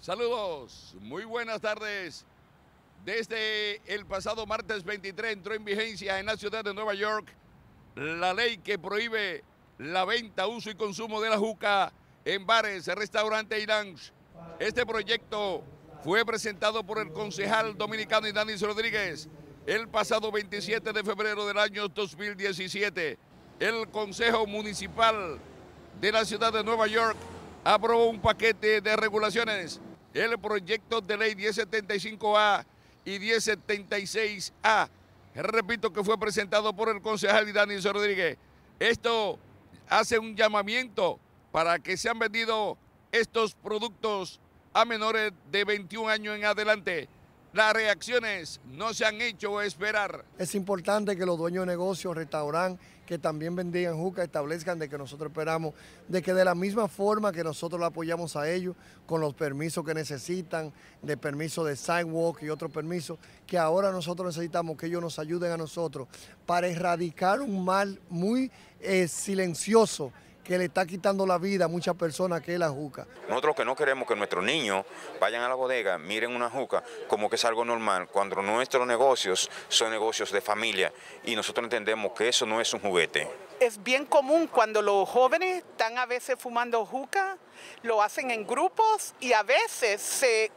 Saludos, muy buenas tardes. Desde el pasado martes 23 entró en vigencia en la ciudad de Nueva York la ley que prohíbe la venta, uso y consumo de la juca en bares, restaurantes y lunch. Este proyecto fue presentado por el concejal dominicano Idanis Rodríguez el pasado 27 de febrero del año 2017. El Consejo Municipal de la ciudad de Nueva York aprobó un paquete de regulaciones. El proyecto de ley 1075A y 1076A, repito que fue presentado por el concejal Daniel Rodríguez. Esto hace un llamamiento para que sean vendidos estos productos a menores de 21 años en adelante. Las reacciones no se han hecho esperar. Es importante que los dueños de negocios, restaurantes, que también vendían juca, establezcan de que nosotros esperamos, de que de la misma forma que nosotros apoyamos a ellos, con los permisos que necesitan, de permiso de sidewalk y otros permisos, que ahora nosotros necesitamos que ellos nos ayuden a nosotros para erradicar un mal muy eh, silencioso que le está quitando la vida a muchas personas, que es la juca. Nosotros que no queremos que nuestros niños vayan a la bodega, miren una juca como que es algo normal, cuando nuestros negocios son negocios de familia y nosotros entendemos que eso no es un juguete. Es bien común cuando los jóvenes están a veces fumando juca, lo hacen en grupos y a veces se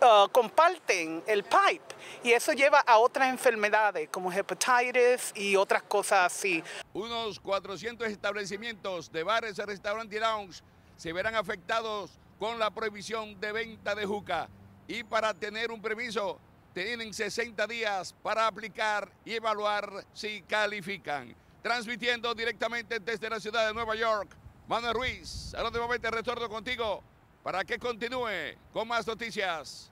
Uh, comparten el pipe y eso lleva a otras enfermedades como hepatitis y otras cosas así. Unos 400 establecimientos de bares, restaurantes y lounge se verán afectados con la prohibición de venta de juca y para tener un permiso tienen 60 días para aplicar y evaluar si califican. Transmitiendo directamente desde la ciudad de Nueva York, Manuel Ruiz, ahora de momento retorno contigo para que continúe con más noticias.